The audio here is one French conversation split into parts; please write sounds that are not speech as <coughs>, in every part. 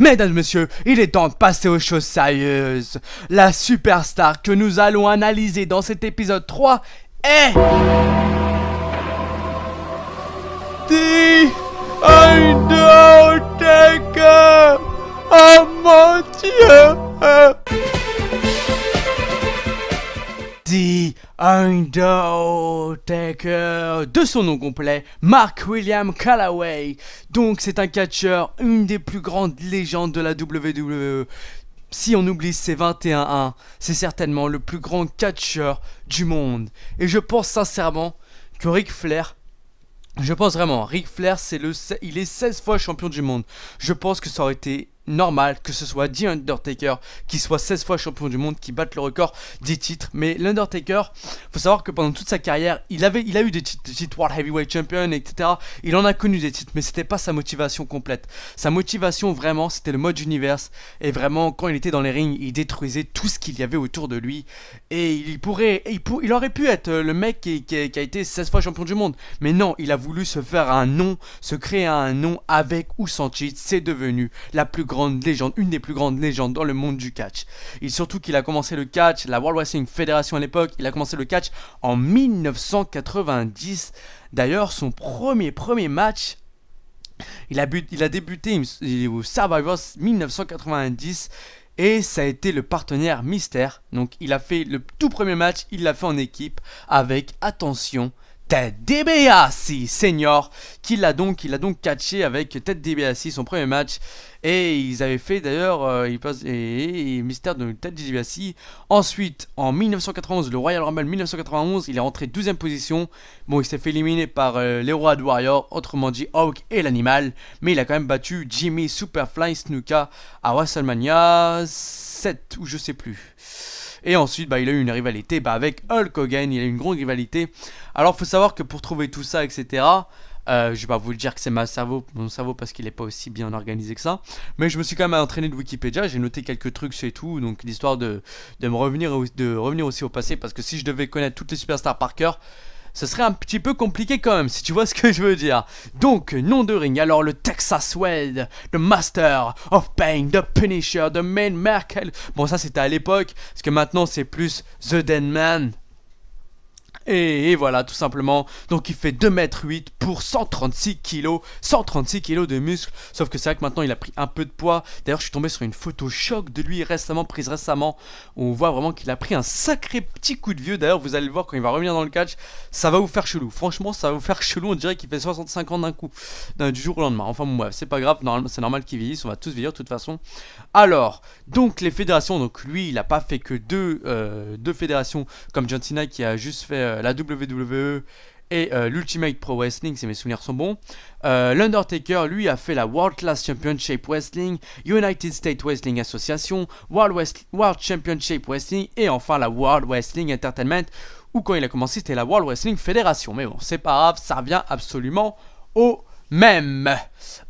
Mesdames, Messieurs, il est temps de passer aux choses sérieuses. La superstar que nous allons analyser dans cet épisode 3 est... The oh mon Undertaker de son nom complet, Mark William Callaway. Donc c'est un catcheur, une des plus grandes légendes de la WWE. Si on oublie ses 21-1, c'est certainement le plus grand catcheur du monde. Et je pense sincèrement que Ric Flair je pense vraiment, Ric Flair, c'est le, il est 16 fois champion du monde. Je pense que ça aurait été normal que ce soit The Undertaker qui soit 16 fois champion du monde, qui batte le record des titres. Mais l'Undertaker, faut savoir que pendant toute sa carrière, il, avait, il a eu des titres, des titres World Heavyweight Champion, etc. Il en a connu des titres, mais c'était pas sa motivation complète. Sa motivation vraiment, c'était le mode univers. Et vraiment, quand il était dans les rings, il détruisait tout ce qu'il y avait autour de lui. Et il pourrait, il, il aurait pu être euh, le mec qui, qui a été 16 fois champion du monde. Mais non, il a voulu se faire un nom, se créer un nom avec ou sans titre. C'est devenu la plus grande légende une des plus grandes légendes dans le monde du catch. Et surtout qu'il a commencé le catch, la World Wrestling Federation à l'époque, il a commencé le catch en 1990. D'ailleurs, son premier premier match il a, but, il a, débuté au Survivors 1990 et ça a été le partenaire Mystère. Donc il a fait le tout premier match, il l'a fait en équipe avec, attention, Ted DiBiase, senior, qui l'a donc, il a donc catché avec Ted DiBiase son premier match. Et ils avaient fait d'ailleurs, euh, Il passe et, mystère de Ted DiBiase. Ensuite, en 1991, le Royal Rumble 1991, il est rentré 12ème position. Bon, il s'est fait éliminer par euh, les les de Warrior, autrement dit Hawk et l'animal. Mais il a quand même battu Jimmy Superfly Snuka à WrestleMania 7 ou je sais plus. Et ensuite, bah, il a eu une rivalité bah, avec Hulk Hogan, il a eu une grande rivalité. Alors, il faut savoir que pour trouver tout ça, etc., euh, je vais pas vous le dire que c'est cerveau, mon cerveau parce qu'il est pas aussi bien organisé que ça. Mais je me suis quand même entraîné de Wikipédia, j'ai noté quelques trucs et tout, donc l'histoire de, me revenir de revenir aussi au passé parce que si je devais connaître toutes les superstars par cœur, ce serait un petit peu compliqué quand même, si tu vois ce que je veux dire. Donc, nom de ring, alors le Texas Weld, le Master of Pain, The Punisher, The Main Merkel. Bon, ça c'était à l'époque, parce que maintenant c'est plus The Dead Man. Et, voilà, tout simplement. Donc il fait 2m8 pour 136 kg. 136 kg de muscle. Sauf que c'est vrai que maintenant il a pris un peu de poids. D'ailleurs, je suis tombé sur une photo choc de lui récemment, prise récemment. On voit vraiment qu'il a pris un sacré petit coup de vieux. D'ailleurs, vous allez le voir quand il va revenir dans le catch. Ça va vous faire chelou. Franchement, ça va vous faire chelou. On dirait qu'il fait 65 ans d'un coup. Du jour au lendemain. Enfin, bon, c'est pas grave. C'est normal qu'il vieillisse. On va tous vieillir de toute façon. Alors, donc les fédérations. Donc lui, il a pas fait que deux, euh, deux fédérations comme John qui a juste fait. Euh, euh, la WWE et euh, l'Ultimate Pro Wrestling, si mes souvenirs sont bons. Euh, L'Undertaker, lui, a fait la World Class Championship Wrestling, United States Wrestling Association, World, Championship Wrestling et enfin la World Wrestling Entertainment, ou quand il a commencé, c'était la World Wrestling Federation. Mais bon, c'est pas grave, ça revient absolument au même.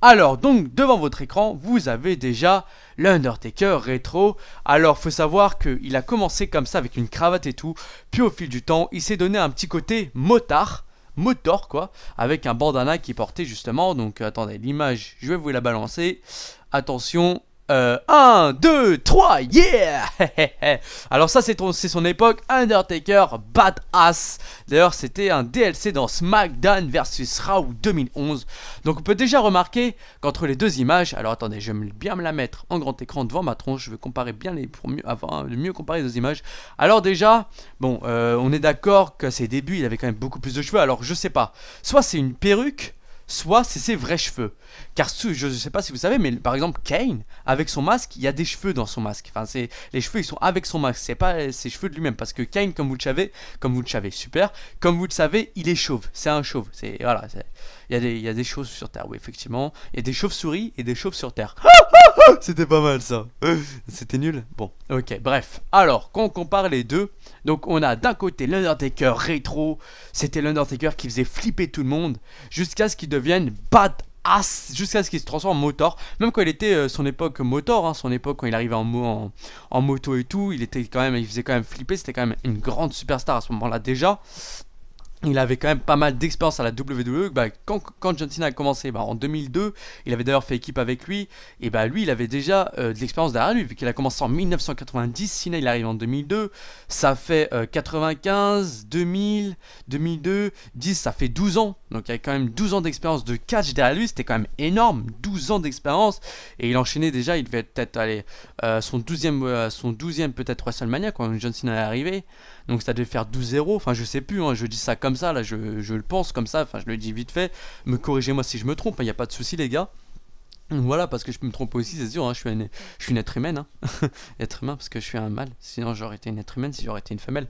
Alors, donc, devant votre écran, vous avez déjà l'Undertaker rétro. Alors faut savoir qu'il a commencé comme ça avec une cravate et tout, puis au fil du temps il s'est donné un petit côté motard, motor quoi, avec un bandana qui portait justement, donc attendez l'image je vais vous la balancer, attention 1, 2, 3, yeah <laughs> Alors ça c'est son époque, Undertaker, badass D'ailleurs c'était un DLC dans SmackDown versus Raw 2011 Donc on peut déjà remarquer qu'entre les deux images, alors attendez je vais bien me la mettre en grand écran devant ma tronche Je veux comparer bien les, pour mieux, avant, hein, mieux comparer les deux images Alors déjà, bon euh, on est d'accord qu'à ses débuts il avait quand même beaucoup plus de cheveux Alors je sais pas, soit c'est une perruque soit c'est ses vrais cheveux. Car je ne sais pas si vous savez, mais par exemple Kane, avec son masque, il y a des cheveux dans son masque. Enfin, c'est les cheveux, ils sont avec son masque. C'est pas ses cheveux de lui-même, parce que Kane, comme vous le savez, comme vous le savez, super, comme vous le savez, il est chauve. C'est un chauve. C'est voilà. Il y, a des, il y choses sur Terre, oui, effectivement. Il y a des chauves-souris et des chauves sur Terre. <laughs> C'était pas mal ça. C'était nul. Bon, ok, bref. Alors, quand on compare les deux, donc on a d'un côté l'Undertaker rétro. C'était l'Undertaker qui faisait flipper tout le monde jusqu'à ce qu'il devienne badass, jusqu'à ce qu'il se transforme en motor. Même quand il était euh, son époque motor, hein, son époque quand il arrivait en, en, moto et tout, il était quand même, il faisait quand même flipper. C'était quand même une grande superstar à ce moment-là déjà il avait quand même pas mal d'expérience à la WWE. Bah, quand, John Cena a commencé bah, en 2002, il avait d'ailleurs fait équipe avec lui. Et bah, lui, il avait déjà euh, de l'expérience derrière lui, vu qu'il a commencé en 1990. Cena, il arrive en 2002. Ça fait 95, 2000, 2002, 10, ça fait 12 ans. Donc il y a quand même 12 ans d'expérience de catch derrière lui. C'était quand même énorme, 12 ans d'expérience. Et il enchaînait déjà, il devait peut-être aller à euh, son 12e, euh, son 12e peut-être WrestleMania quand John Cena est arrivé. Donc ça devait faire 12-0. Enfin, je sais plus, hein. je dis ça comme ça, là, je, le pense comme ça, enfin, je le dis vite fait. Me corrigez-moi si je me trompe, il hein. n'y a pas de souci, les gars. Voilà, parce que je peux me tromper aussi, c'est sûr, hein, je, suis une, je suis une être humaine. Hein. <laughs> être humain, parce que je suis un mâle. Sinon, j'aurais été une être humaine si j'aurais été une femelle.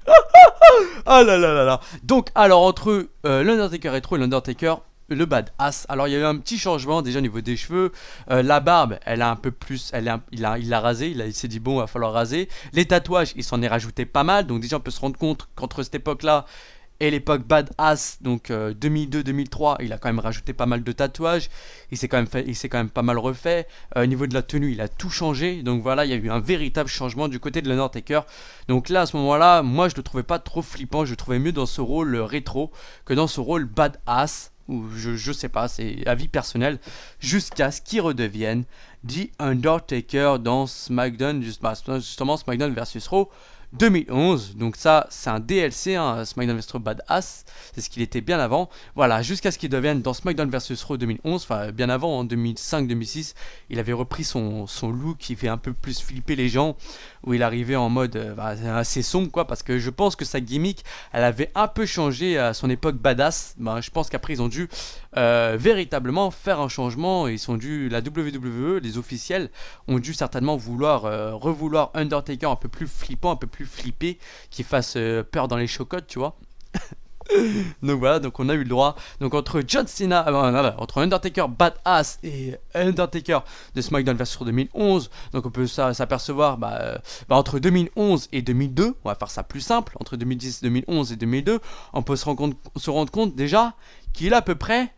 <laughs> ah là là là là. Donc, alors, entre euh, l'Undertaker et et l'Undertaker, le badass. Ah, alors il y a eu un petit changement déjà au niveau des cheveux. Euh, la barbe, elle a un peu plus, elle il l'a il a rasé, il, s'est dit bon, il va falloir raser. Les tatouages, il s'en est rajouté pas mal. Donc déjà on peut se rendre compte qu'entre cette époque-là et l'époque badass, donc 2002-2003, euh, il a quand même rajouté pas mal de tatouages. Il s'est quand même il s'est quand même pas mal refait. Euh, au niveau de la tenue, il a tout changé. Donc voilà, il y a eu un véritable changement du côté de l'Undertaker. Donc là, à ce moment-là, moi je le trouvais pas trop flippant. Je le trouvais mieux dans ce rôle rétro que dans ce rôle badass ou je, sais pas, c'est avis personnel, jusqu'à ce qu'il redevienne The Undertaker dans SmackDown, bah, justement SmackDown vs Raw 2011. Donc ça, c'est un DLC, hein, SmackDown vs Raw Badass, c'est ce qu'il était bien avant. Voilà, jusqu'à ce qu'il devienne dans SmackDown vs Raw 2011, enfin bien avant, en 2005-2006, il avait repris son, son look qui fait un peu plus flipper les gens où il arrivait en mode euh, bah, assez sombre, quoi, parce que je pense que sa gimmick, elle avait un peu changé à son époque badass. Ben, je pense qu'après, ils ont dû euh, véritablement faire un changement. Ils sont dû, la WWE, les officiels, ont dû certainement vouloir, euh, revouloir Undertaker un peu plus flippant, un peu plus flippé, qui fasse peur dans les chocottes, tu vois. <laughs> donc voilà, donc on a eu le droit. Donc entre John Cena, euh, entre Undertaker Badass et Undertaker de SmackDown version 2011, donc on peut s'apercevoir bah, euh, bah, entre 2011 et 2002, on va faire ça plus simple, entre 2010, 2011 et 2002, on peut se rendre compte, se rendre compte déjà qu'il a à peu près,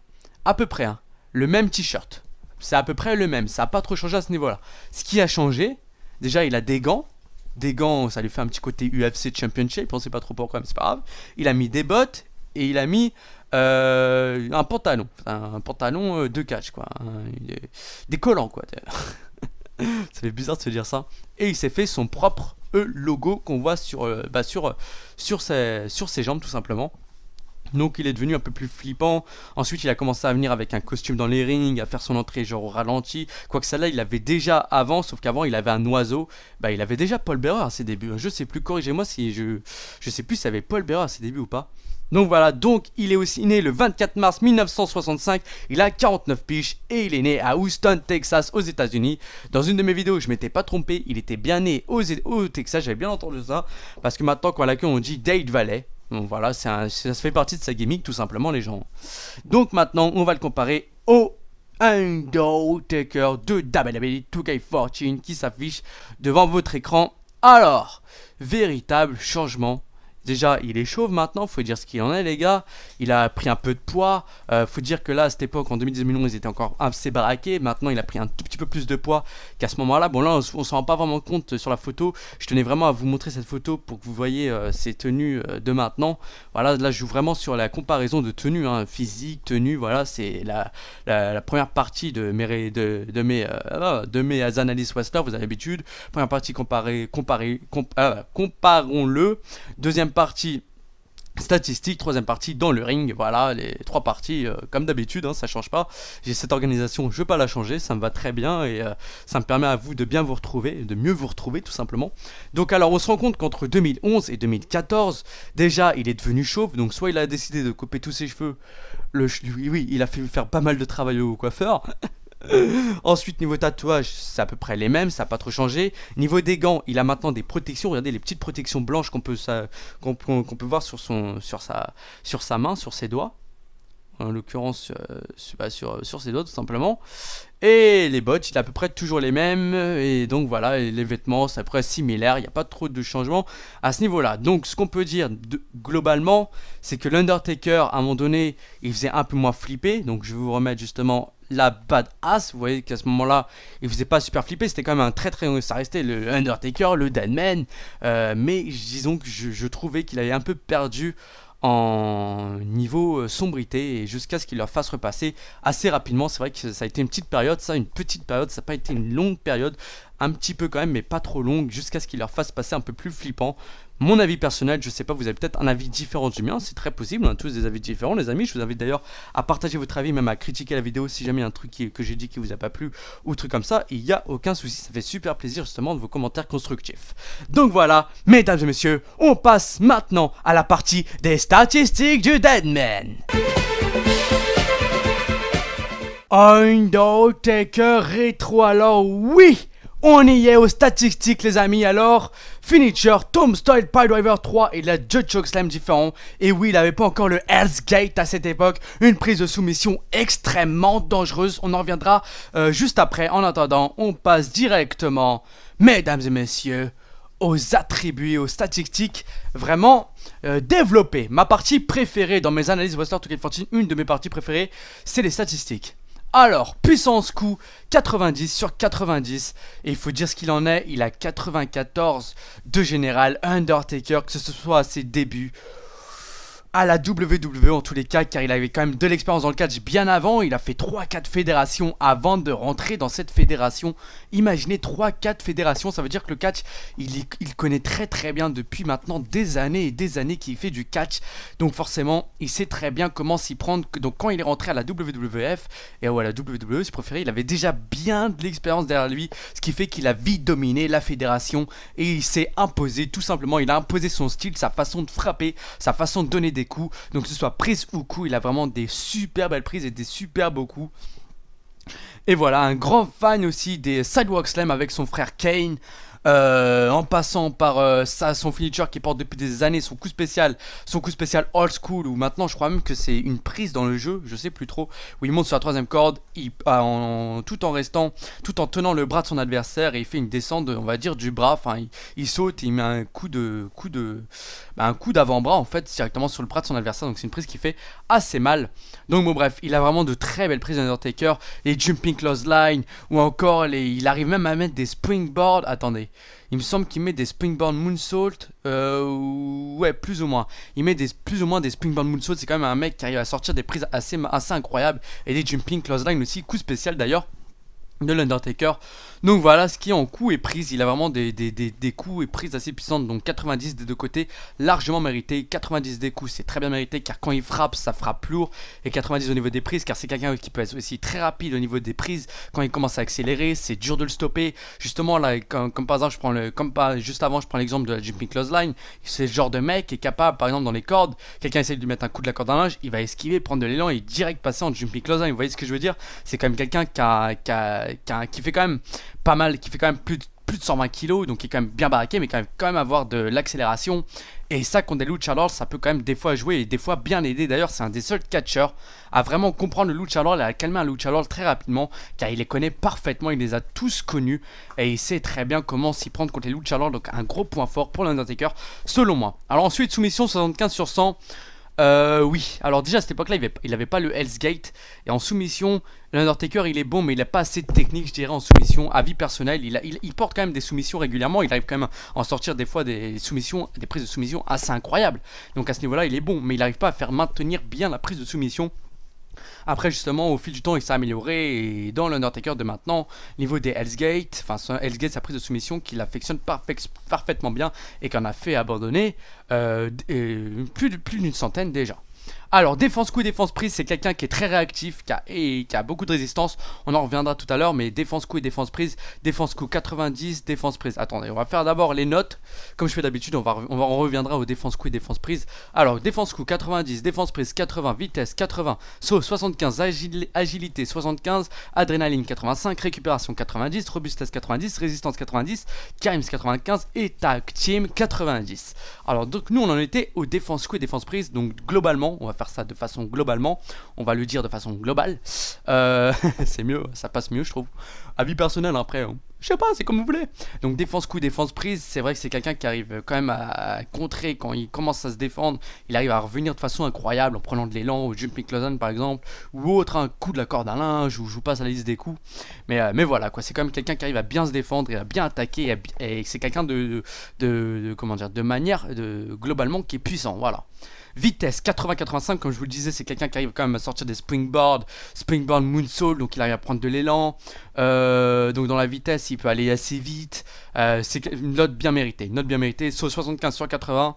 à peu près, hein, le même t-shirt. C'est à peu près le même, ça n'a pas trop changé à ce niveau-là. Ce qui a changé, déjà il a des gants, des gants, ça lui fait un petit côté UFC Championship, on sait pas trop pourquoi, mais c'est pas grave. Il a mis des bottes et il a mis euh, un pantalon, un pantalon euh, de catch, quoi. des collants, quoi. <laughs> ça fait bizarre de se dire ça. Et il s'est fait son propre euh, logo qu'on voit sur, bah sur, sur, sur ses jambes, tout simplement. Donc il est devenu un peu plus flippant. Ensuite, il a commencé à venir avec un costume dans les rings, à faire son entrée genre au ralenti. Quoique ça là, il l'avait déjà avant, sauf qu'avant il avait un oiseau. Bah, il avait déjà Paul Bearer à ses débuts. Hein. Je sais plus, corrigez-moi si je je sais plus si avait Paul Bearer à ses débuts ou pas. Donc voilà, donc il est aussi né le 24 mars 1965, il a 49 piches et il est né à Houston, Texas, aux États-Unis. Dans une de mes vidéos, je m'étais pas trompé, il était bien né aux, au Texas, j'avais bien entendu ça, parce que maintenant quand la queue on dit Date Valley, donc voilà, ça fait partie de sa gimmick tout simplement les gens. Donc maintenant, on va le comparer au Taker de WWE 2 k Fortune qui s'affiche devant votre écran. Alors, véritable changement Déjà, il est chauve maintenant, faut dire ce qu'il en est, les gars. Il a pris un peu de poids. Euh, faut dire que là, à cette époque, en 2010-2011, il était encore assez baraqué. Maintenant, il a pris un tout petit peu plus de poids qu'à ce moment-là. Bon, là, on, on s'en rend pas vraiment compte euh, sur la photo. Je tenais vraiment à vous montrer cette photo pour que vous voyez euh, ses tenues euh, de maintenant. Voilà, là, je joue vraiment sur la comparaison de tenues, hein, physique, tenue. Voilà, c'est la, première partie de mes, de, mes, euh, ah, de mes analyses Western, vous avez l'habitude. Première partie, comparer comparer comparons-le. Deuxième partie statistique, troisième partie dans le ring, voilà, les trois parties euh, comme d'habitude, hein, ça change pas. J'ai cette organisation, je vais pas la changer, ça me va très bien et euh, ça me permet à vous de bien vous retrouver, de mieux vous retrouver tout simplement. Donc alors on se rend compte qu'entre 2011 et 2014, déjà il est devenu chauve, donc soit il a décidé de couper tous ses cheveux, le, oui il a fait faire pas mal de travail au coiffeur. <laughs> <laughs> Ensuite, niveau tatouage, c'est à peu près les mêmes, ça n'a pas trop changé. Niveau des gants, il a maintenant des protections. Regardez les petites protections blanches qu'on peut, qu'on peut voir sur, son, sur, sa, sur sa main, sur ses doigts. En l'occurrence, euh, sur, ses doigts, tout simplement. Et les bottes, il a à peu près toujours les mêmes. Et donc voilà, les vêtements, c'est à peu près similaire. Il n'y a pas trop de changements à ce niveau-là. Donc ce qu'on peut dire globalement, c'est que l'Undertaker, à un moment donné, il faisait un peu moins flipper. Donc je vais vous remettre justement la badass. Vous voyez qu'à ce moment-là, il faisait pas super flipper. C'était quand même un très très. Ça restait le Undertaker, le Deadman. Euh, mais disons que je, trouvais qu'il avait un peu perdu en niveau euh, sombrité et jusqu'à ce qu'il leur fasse repasser assez rapidement. C'est vrai que ça a été une petite période, ça, une petite période, ça n'a pas été une longue période, un petit peu quand même, mais pas trop longue, jusqu'à ce qu'il leur fasse passer un peu plus flippant mon avis personnel. Je sais pas, vous avez peut-être un avis différent du mien, c'est très possible, on a tous des avis différents, les amis. Je vous invite d'ailleurs à partager votre avis, même à critiquer la vidéo si jamais il y a un truc que j'ai dit qui vous a pas plu ou truc comme ça. Il n'y a aucun souci, ça fait super plaisir justement de vos commentaires constructifs. Donc voilà, mesdames et messieurs, on passe maintenant à la partie des statistiques du Deadman. Undertaker rétro, alors oui on y est aux statistiques, les amis. Alors, Finisher, Tombstone, pile Driver 3 et la Judge Slam différent. Et oui, il n'avait pas encore le Hell's Gate à cette époque. Une prise de soumission extrêmement dangereuse. On en reviendra euh, juste après. En attendant, on passe directement, mesdames et messieurs, aux attributs, aux statistiques vraiment euh, Ma partie préférée dans mes analyses Wrestler 2 k une de mes parties préférées, c'est les statistiques. Alors, puissance coup, 90 sur 90. Et il faut dire ce qu'il en est, il a 94 de général Undertaker, que ce soit à ses débuts à la WWE en tous les cas car il avait quand même de l'expérience dans le catch bien avant, il a fait 3-4 fédérations avant de rentrer dans cette fédération. Imaginez 3-4 fédérations, ça veut dire que le catch il, il, connaît très très bien depuis maintenant des années et des années qu'il fait du catch. Donc forcément il sait très bien comment s'y prendre. Donc quand il est rentré à la WWF et à la WWE si préféré, il avait déjà bien de l'expérience derrière lui, ce qui fait qu'il a vite dominé la fédération et il s'est imposé tout simplement, il a imposé son style, sa façon de frapper, sa façon de donner des coups. Donc que ce soit prise ou coup, il a vraiment des super belles prises et des super beaux coups. Et voilà, un grand fan aussi des Sidewalk Slam avec son frère Kane. Euh, en passant par euh, son finiture qui porte depuis des années, son coup spécial, son coup spécial old school, ou maintenant je crois même que c'est une prise dans le jeu, je sais plus trop, où il monte sur la troisième corde, ah, tout en restant, tout en tenant le bras de son adversaire, et il fait une descente, on va dire, du bras, enfin il, saute, il met un coup de, coup de, bah, un coup d'avant-bras en fait directement sur le bras de son adversaire, donc c'est une prise qui fait assez mal. Donc bon bref, il a vraiment de très belles prises Undertaker, les jumping clothesline, ou encore il arrive même à mettre des springboards, attendez. Il me semble qu'il met des springboard moonsault. Euh, ouais, plus ou moins. Il met des, plus ou moins des springboard moonsault. C'est quand même un mec qui arrive à sortir des prises assez, assez incroyables. Et des jumping close line aussi. Coup spécial d'ailleurs de l'Undertaker. Donc voilà, ce qui est en coups et prise, il a vraiment des, des, coups et prises assez puissantes, donc 90 des deux côtés, largement mérité. 90 des coups, c'est très bien mérité, car quand il frappe, ça frappe lourd, et 90 au niveau des prises, car c'est quelqu'un qui peut être aussi très rapide au niveau des prises, quand il commence à accélérer, c'est dur de le stopper. Justement, là, comme, par exemple, je prends le, comme pas, juste avant, je prends l'exemple de la Jumping line c'est le genre de mec qui est capable, par exemple, dans les cordes, quelqu'un essaie de lui mettre un coup de la corde à linge, il va esquiver, prendre de l'élan et direct passer en Jumping line vous voyez ce que je veux dire C'est quand même quelqu'un qui qui a qui, fait quand même pas mal, qui fait quand même plus de, 120 kg, donc qui est quand même bien baraqué, mais quand même, quand même avoir de l'accélération. Et ça, contre des Lucha Lords, ça peut quand même des fois jouer et des fois bien aider. D'ailleurs, c'est un des seuls catcheurs à vraiment comprendre le Lucha Lord et à calmer un Lucha Lord très rapidement, car il les connaît parfaitement, il les a tous connus et il sait très bien comment s'y prendre contre les Lucha Lords. Donc, un gros point fort pour l'Undertaker, selon moi. Alors, ensuite, soumission 75 sur 100. Euh, oui, alors déjà à cette époque-là, il n'avait pas le Hell's Gate. Et en soumission, l'Undertaker, il est bon, mais il n'a pas assez de technique, je dirais, en soumission. À vie personnelle, il, porte quand même des soumissions régulièrement. Il arrive quand même à en sortir des fois des soumissions, des prises de soumission assez incroyables. Donc à ce niveau-là, il est bon, mais il n'arrive pas à faire maintenir bien la prise de soumission après, justement, au fil du temps, il s'est amélioré et dans l'Undertaker de maintenant, niveau des Hell's enfin, Hell's sa prise de soumission qu'il affectionne parfaitement bien et qu'on a fait abandonner euh, euh, plus d'une centaine déjà. Alors, défense coup et défense prise, c'est quelqu'un qui est très réactif, qui a, et qui a beaucoup de résistance. On en reviendra tout à l'heure, mais défense coup et défense prise, défense coup 90, défense prise. Attendez, on va faire d'abord les notes. Comme je fais d'habitude, on, va, on, reviendra aux défense coup et défense prise. Alors, défense coup 90, défense prise 80, vitesse 80, saut 75, agilité 75, adrénaline 85, récupération 90, robustesse 90, résistance 90, Kimes 95 et Tag Team 90. Alors, donc nous, on en était aux défense coup et défense prise. Donc, globalement, on va faire faire ça de façon globalement, on va le dire de façon globale. Euh, <laughs> c'est mieux, ça passe mieux, je trouve. Avis personnel hein, après, hein. je sais pas, c'est comme vous voulez. Donc défense coup, défense prise, c'est vrai que c'est quelqu'un qui arrive quand même à contrer quand il commence à se défendre. Il arrive à revenir de façon incroyable en prenant de l'élan au Jumping Closen par exemple, ou autre, un coup de la corde à linge, ou je vous passe à la liste des coups. Mais, euh, mais voilà, quoi, c'est quand même quelqu'un qui arrive à bien se défendre et à bien attaquer, et, c'est quelqu'un de, de, comment dire, de manière, de, globalement, qui est puissant, voilà. Vitesse 80-85, comme je vous le disais, c'est quelqu'un qui arrive quand même à sortir des springboard, springboard moonsault, donc il arrive à prendre de l'élan. Euh, donc dans la vitesse, il peut aller assez vite. Euh, c'est une note bien méritée, une note bien méritée. saut 75 sur 80.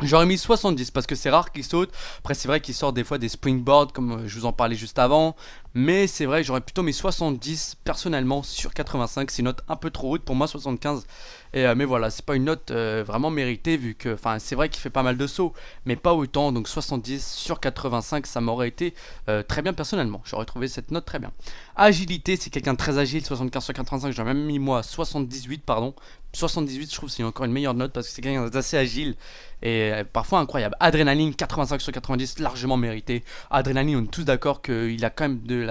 J'aurais mis 70 parce que c'est rare qu'il saute. Après, c'est vrai qu'il sort des fois des springboards comme euh, je vous en parlais juste avant. Mais c'est vrai que j'aurais plutôt mis 70 personnellement sur 85. C'est une note un peu trop haute pour moi, 75. Et, euh, mais voilà, c'est pas une note euh, vraiment méritée vu que, enfin, c'est vrai qu'il fait pas mal de sauts, mais pas autant. Donc 70 sur 85, ça m'aurait été euh, très bien personnellement. J'aurais trouvé cette note très bien. Agilité, c'est quelqu'un très agile, 75 sur 85. J'aurais même mis moi 78, pardon. 78, je trouve c'est encore une meilleure note parce que c'est quelqu'un d'assez agile et parfois incroyable. Adrénaline, 85 sur 90, largement mérité. Adrénaline, on est tous d'accord qu'il a quand même de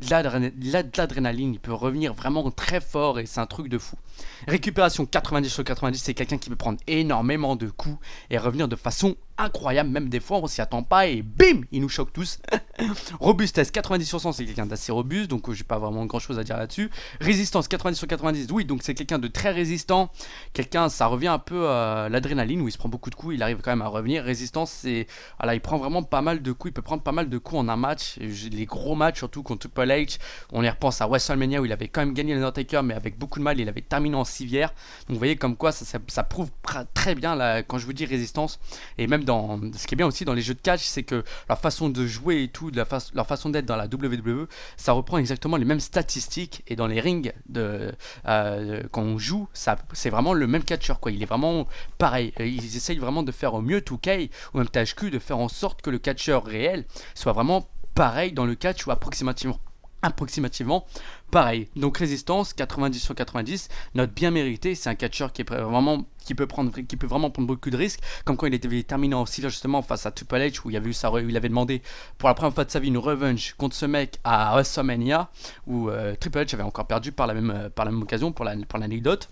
l'adrénaline, il peut revenir vraiment très fort et c'est un truc de fou. Récupération 90 sur 90, c'est quelqu'un qui peut prendre énormément de coups et revenir de façon incroyable, même des fois on s'y attend pas et bim, il nous choque tous. <laughs> Robustesse 90 sur 100, c'est quelqu'un d'assez robuste, donc euh, j'ai pas vraiment grand chose à dire là-dessus. Résistance 90 sur 90, oui, donc c'est quelqu'un de très résistant. Quelqu'un, ça revient un peu à l'adrénaline où il se prend beaucoup de coups, il arrive quand même à revenir. Résistance, c'est. Voilà, il prend vraiment pas mal de coups, il peut prendre pas mal de coups en un match. Les gros matchs, surtout contre Paul H, on y repense à WrestleMania où il avait quand même gagné Undertaker mais avec beaucoup de mal, il avait terminé en civière. Donc vous voyez comme quoi ça, prouve très bien là, quand je vous dis résistance, et même dans ce qui est bien aussi dans les jeux de catch, c'est que leur façon de jouer et tout, leur façon d'être dans la WWE, ça reprend exactement les mêmes statistiques et dans les rings de euh, quand on joue, c'est vraiment le même catcher Il est vraiment pareil. Euh, ils essayent vraiment de faire au mieux 2K ou même THQ de faire en sorte que le catcheur réel soit vraiment pareil dans le catch ou approximativement approximativement pareil. Donc résistance 90 sur 90, note bien méritée, c'est un catcheur qui est vraiment qui peut prendre qui peut vraiment prendre beaucoup de risques, comme quand il était terminé en silence justement face à Triple H où il avait eu il avait demandé pour la première fois de sa vie une revenge contre ce mec à WrestleMania où euh, Triple H avait encore perdu par la même par la même occasion pour pour l'anecdote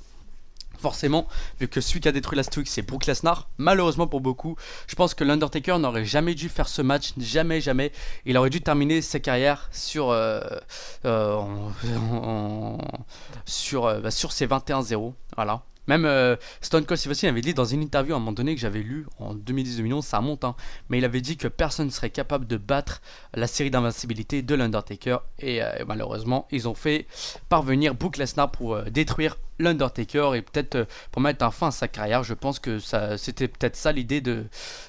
forcément, vu que celui qui a détruit la streak c'est Brook Lesnar. Malheureusement pour beaucoup, je pense que l'Undertaker n'aurait jamais dû faire ce match, jamais, jamais. Il aurait dû terminer sa carrière sur, euh, euh, sur, euh, bah, sur ses 21-0. Voilà. Même Stone Cold Steve avait dit dans une interview à un moment donné que j'avais lu en 2010-2011 ça monte. Hein, mais il avait dit que personne ne serait capable de battre la série d'invincibilité de l'Undertaker. Et, malheureusement, ils ont fait parvenir Brook Lesnar pour détruire l'Undertaker et peut-être euh, pour mettre un fin à sa carrière. Je pense que c'était peut-être ça l'idée de,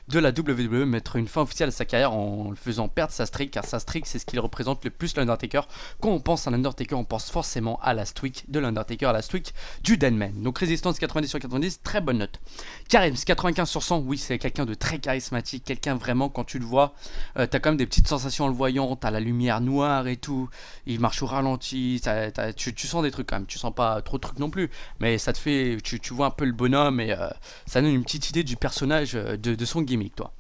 de la WWE, mettre une fin officielle à sa carrière en le faisant perdre sa streak, car sa streak c'est ce qu'il représente le plus l'Undertaker. Quand on pense à l'Undertaker, on pense forcément à la streak de l'Undertaker, à la streak du Deadman. Donc résistance 90 sur 90, très bonne note. Charisme 95 sur 100, oui c'est quelqu'un de très charismatique, quelqu'un vraiment quand tu le vois, euh, t'as quand même des petites sensations en le voyant, t'as la lumière noire et tout, il marche au ralenti, tu, tu sens des trucs quand même, tu sens pas trop de trucs non plus mais ça te fait, tu, vois un peu le bonhomme et euh, ça donne une petite idée du personnage, euh, de, son gimmick, toi.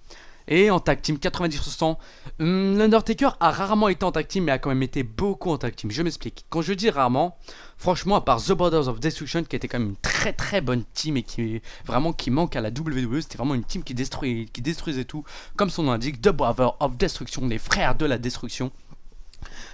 Et en tag team, 90%. Hum, L'Undertaker a rarement été en tag team, mais a quand même été beaucoup en tag team. Je m'explique. Quand je dis rarement, franchement, à part The Brothers of Destruction, qui était quand même une très très bonne team et qui vraiment qui manque à la WWE, c'était vraiment une team qui, qui détruisait tout. Comme son nom indique The Brothers of Destruction, les frères de la destruction.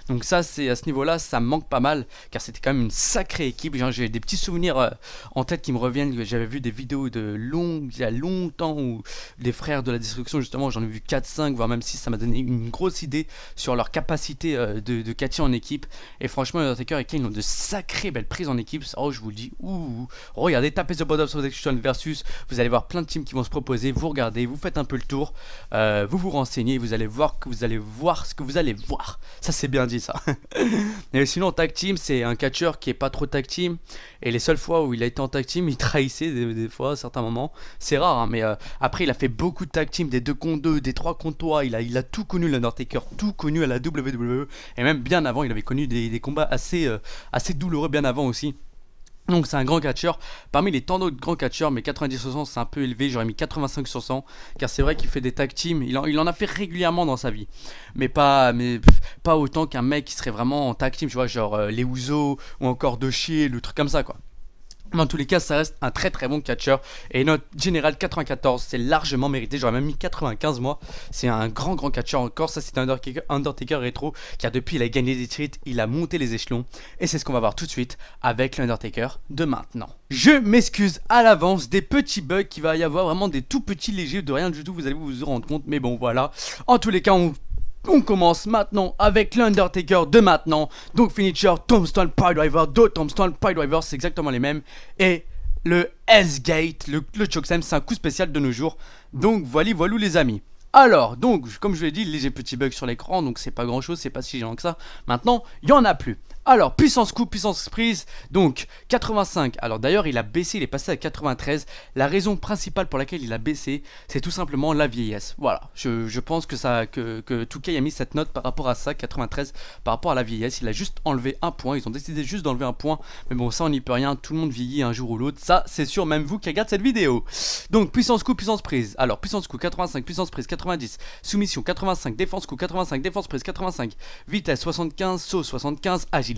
Donc ça, c'est à ce niveau-là, ça me manque pas mal, car c'était quand même une sacrée équipe. J'ai des petits souvenirs euh, en tête qui me reviennent. J'avais vu des vidéos de long il y a longtemps, où les frères de la destruction, justement, j'en ai vu 4, 5, voire même 6, ça m'a donné une grosse idée sur leur capacité euh, de, de en équipe. Et franchement, Undertaker et Kane ont de sacrées belles prises en équipe. Oh, je vous le dis, ouh, regardez, tapez The Board of Protection versus, vous allez voir plein de teams qui vont se proposer, vous regardez, vous faites un peu le tour, euh, vous vous renseignez, vous allez voir que vous allez voir ce que vous allez voir. Ça, c'est bien dit. <laughs> Mais sinon, tag team, c'est un catcheur qui est pas trop tag team. Et les seules fois où il a été en tag team, il trahissait des, fois à certains moments. C'est rare, hein, mais euh, après, il a fait beaucoup de tag team, des 2 contre 2, des 3 contre 3. Il a, tout connu, l'Undertaker, tout connu à la WWE. Et même bien avant, il avait connu des, combats euh, assez douloureux bien avant aussi. Donc c'est un grand catcheur. Parmi les tant d'autres grands catcheurs, mais 90 sur 100 c'est un peu élevé, j'aurais mis 85 sur 100, car c'est vrai qu'il fait des tag teams, il en, il en, a fait régulièrement dans sa vie, mais pas, mais, pas autant qu'un mec qui serait vraiment en tag team, tu vois, genre euh, les Ouzo ou encore Dochier, le truc comme ça quoi. Mais en tous les cas, ça reste un très très bon catcheur. Et notre général 94, c'est largement mérité. J'aurais même mis 95 mois C'est un grand grand catcheur encore. Ça, c'est un Undertaker, rétro. Car depuis, il a gagné des titres, il a monté les échelons. Et c'est ce qu'on va voir tout de suite avec l'Undertaker de maintenant. Je m'excuse à l'avance des petits bugs qui va y avoir. Vraiment des tout petits légers de rien du tout. Vous allez vous rendre compte. Mais bon, voilà. En tous les cas, on on commence maintenant avec l'Undertaker de maintenant. Donc Finisher, Tombstone driver deux Tombstone Piedriver, c'est exactement les mêmes. Et le S-Gate, le, le c'est un coup spécial de nos jours. Donc voilà, voilà les amis. Alors, donc, comme je vous l'ai dit, léger petit bug sur l'écran, donc c'est pas grand chose, c'est pas si gênant que ça. Maintenant, il y en a plus. Alors, puissance coup, puissance prise, donc 85. Alors d'ailleurs, il a baissé, il est passé à 93. La raison principale pour laquelle il a baissé, c'est tout simplement la vieillesse. Voilà, je, pense que, ça, que, que a mis cette note par rapport à ça, 93, par rapport à la vieillesse. Il a juste enlevé un point, ils ont décidé juste d'enlever un point. Mais bon, ça, on n'y peut rien, tout le monde vieillit un jour ou l'autre. Ça, c'est sûr, même vous qui regardez cette vidéo. Donc, puissance coup, puissance prise. Alors, puissance coup, 85, puissance prise, 90, soumission, 85, défense coup, 85, défense prise, 85, vitesse, 75, saut, 75, agile,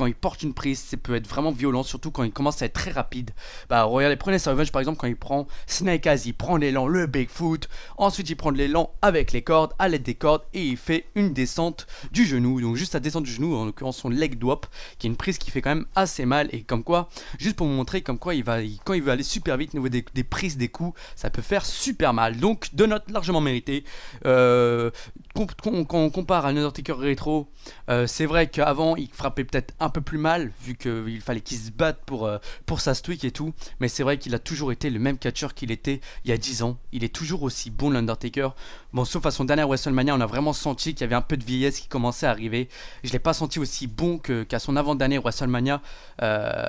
quand il porte une prise, ça peut être vraiment violent, surtout quand il commence à être très rapide. Bah, regardez, prenez Savage par exemple, quand il prend snake Eyes, il prend l'élan, le Bigfoot, ensuite il prend de l'élan avec les cordes, à l'aide des cordes, et il fait une descente du genou. Donc, juste la descente du genou, en l'occurrence son leg drop, qui est une prise qui fait quand même assez mal, et comme quoi, juste pour vous montrer, comme quoi il va, quand il veut aller super vite, niveau des, prises, des coups, ça peut faire super mal. Donc, deux notes largement méritées. Euh, quand on compare à Undertaker Retro, rétro euh, c'est vrai qu'avant il frappait peut-être un un peu plus mal, vu qu'il fallait qu'il se batte pour, euh, pour sa streak et tout. Mais c'est vrai qu'il a toujours été le même catcheur qu'il était il y a 10 ans. Il est toujours aussi bon, l'Undertaker. Bon, sauf à son dernier WrestleMania, on a vraiment senti qu'il y avait un peu de vieillesse qui commençait à arriver. Je l'ai pas senti aussi bon qu'à son avant-dernier WrestleMania. Euh,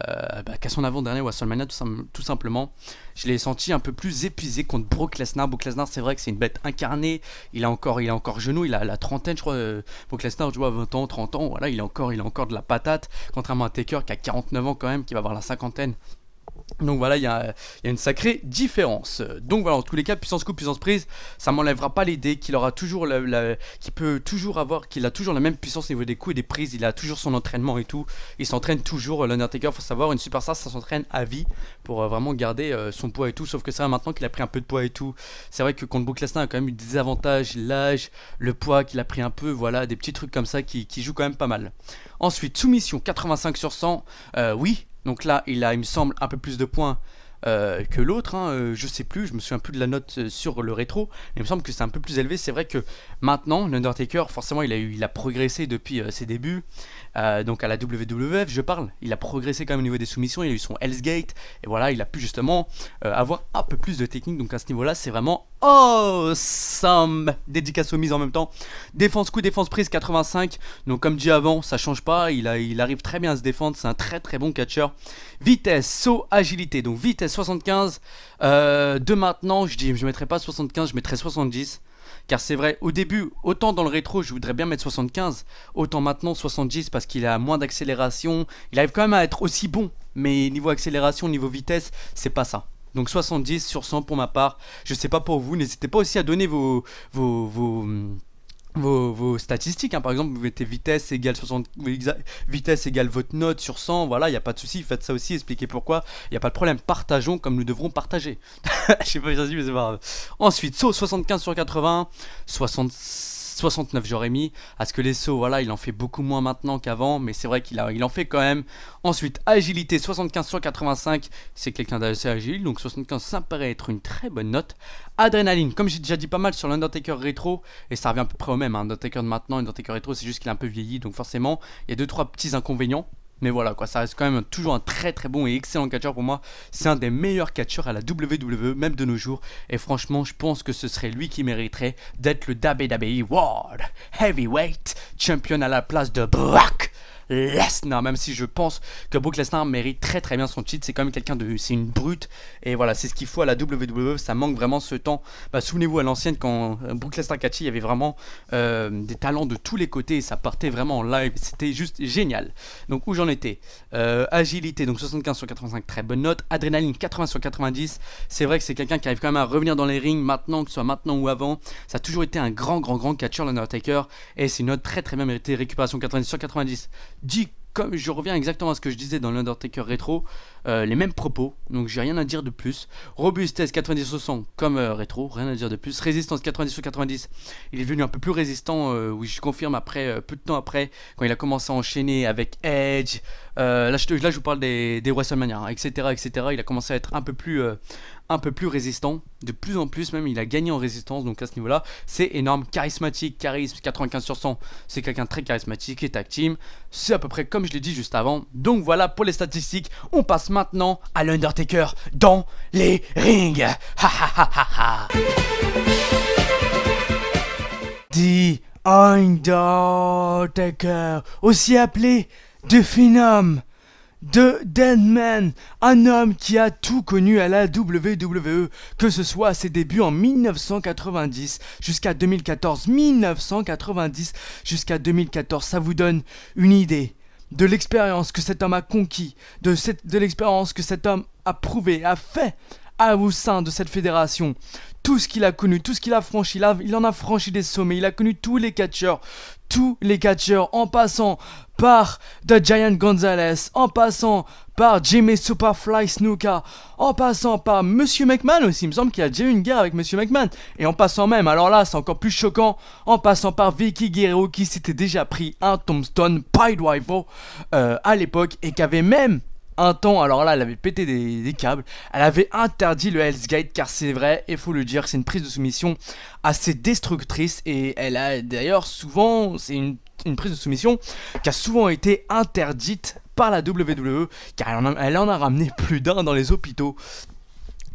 bah, qu'à son avant-dernier WrestleMania, tout, simplement. Je l'ai senti un peu plus épuisé contre Brock Lesnar. Brock Lesnar, c'est vrai que c'est une bête incarnée. Il a encore, il a encore genou, il a la trentaine, je crois. Euh, Brock Lesnar, je vois, 20 ans, 30 ans. Voilà, il a encore, il a encore de la patate contrairement à Taker qui a 49 ans quand même, qui va avoir la cinquantaine. Donc voilà, il y, a une sacrée différence. Donc voilà, en tous les cas, puissance coup, puissance prise, ça m'enlèvera pas l'idée qu'il aura toujours le peut toujours avoir, qu'il a toujours la même puissance au niveau des coups et des prises, il a toujours son entraînement et tout. Il s'entraîne toujours, euh, l'Undertaker, faut savoir, une superstar, ça s'entraîne à vie pour euh, vraiment garder euh, son poids et tout. Sauf que c'est vrai, maintenant qu'il a pris un peu de poids et tout, c'est vrai que contre Brock a quand même eu des avantages, l'âge, le poids qu'il a pris un peu, voilà, des petits trucs comme ça qui, jouent quand même pas mal. Ensuite, soumission 85 sur 100, oui, donc là, il a, il me semble, un peu plus de points euh, que l'autre. je hein, ne euh, je sais plus, je me souviens plus de la note euh, sur le rétro. il me semble que c'est un peu plus élevé. C'est vrai que maintenant, l'Undertaker, forcément, il a, eu, il a progressé depuis ses débuts. Euh, donc à la WWF, je parle. Il a progressé quand même au niveau des soumissions, il a eu son Hell's Gate, et voilà, il a pu justement euh, avoir un peu plus de technique. Donc à ce niveau-là, c'est vraiment awesome. Dédicace aux mises en même temps. Défense coup, défense prise 85. Donc comme dit avant, ça change pas. Il, a, arrive très bien à se défendre. C'est un très très bon catcheur. Vitesse, saut, agilité. Donc vitesse 75. Euh, de maintenant, je dis, je mettrai pas 75, je mettrai 70. Car c'est vrai, au début, autant dans le rétro, je voudrais bien mettre 75, autant maintenant 70 parce qu'il a moins d'accélération. Il arrive quand même à être aussi bon, mais niveau accélération, niveau vitesse, c'est pas ça. Donc 70 sur 100 pour ma part. Je sais pas pour vous, n'hésitez pas aussi à donner vos, vos, vos vos, statistiques. Hein. Par exemple, vous mettez vitesse égale 60, vitesse égale votre note sur 100. Voilà, il n'y a pas de souci. Faites ça aussi, expliquez pourquoi. Il n'y a pas de problème. Partageons comme nous devrons partager. <laughs> Je sais pas si mais c'est pas grave. Ensuite, saut 75 sur 80, 65 69 j'aurais mis. sauts, voilà, il en fait beaucoup moins maintenant qu'avant, mais c'est vrai qu'il en fait quand même. Ensuite, agilité, 75 sur 85, c'est quelqu'un d'assez agile, donc 75, ça paraît être une très bonne note. Adrénaline, comme j'ai déjà dit pas mal sur l'Undertaker rétro, et ça revient à peu près au même, hein, Undertaker de maintenant, Undertaker rétro, c'est juste qu'il est un peu vieilli, donc forcément, il y a 2-3 petits inconvénients. Mais voilà quoi, ça reste quand même toujours un très très bon et excellent catcheur pour moi. C'est un des meilleurs catcheurs à la WWE, même de nos jours. Et franchement, je pense que ce serait lui qui mériterait d'être le WWE World Heavyweight Champion à la place de Brock Lesnar, même si je pense que Brock Lesnar mérite très très bien son titre. C'est quand même quelqu'un de. C'est une brute. Et voilà, c'est ce qu'il faut à la WWE. Ça manque vraiment ce temps. Bah, Souvenez-vous à l'ancienne, quand euh, Brock Lesnar catchy, il y avait vraiment euh, des talents de tous les côtés. Et ça partait vraiment en live. C'était juste génial. Donc, où j'en étais euh, Agilité, donc 75 sur 85, très bonne note. Adrénaline, 80 sur 90. C'est vrai que c'est quelqu'un qui arrive quand même à revenir dans les rings maintenant, que ce soit maintenant ou avant. Ça a toujours été un grand, grand, grand catcheur, l'Undertaker. Et c'est une note très, très bien méritée. Récupération 90 sur 90 dit, comme je reviens exactement à ce que je disais dans l'Undertaker rétro euh, les mêmes propos, donc j'ai rien à dire de plus. Robustesse 90-100 comme euh, rétro, rien à dire de plus. Résistance 90-90, il est venu un peu plus résistant, euh, oui je confirme après, peu de temps après, quand il a commencé à enchaîner avec Edge, là je, je, vous parle des, des WrestleMania, etc., hein, etc. Il a commencé à être un peu plus, un peu plus résistant, de plus en plus même, il a gagné en résistance, donc à ce niveau-là, c'est énorme, charismatique, charisme, 95 sur 100, c'est quelqu'un très charismatique et tactime, team, c'est à peu près comme je l'ai dit juste avant, donc voilà pour les statistiques, on passe maintenant à l'Undertaker dans les rings. Ha ha ha ha The Undertaker, aussi appelé The Phenom. The Deadman, un homme qui a tout connu à la WWE, que ce soit à ses débuts en 1990 jusqu'à 2014, 1990 jusqu'à 2014, ça vous donne une idée de l'expérience que cet homme a conquis, de, de l'expérience que cet homme a prouvé, a fait à, au sein de cette fédération. Tout ce qu'il a connu, tout ce qu'il a franchi, il, il en a franchi des sommets, il a connu tous les catcheurs, tous les catcheurs en passant par The Giant Gonzalez, en passant par Jimmy Superfly Snuka, en passant par Monsieur McMahon aussi, il me semble qu'il a déjà eu une guerre avec Monsieur McMahon, et en passant même, alors là c'est encore plus choquant, en passant par Vicky Guerrero qui s'était déjà pris un tombstone Pied euh, à l'époque et qui avait même un temps, alors là, elle avait pété des, câbles. Elle avait interdit le Hell's Gate car c'est vrai, il faut le dire, c'est une prise de soumission assez destructrice. Et elle a d'ailleurs souvent, c'est une, prise de soumission qui a souvent été interdite par la WWE car en elle en a ramené plus d'un dans les hôpitaux.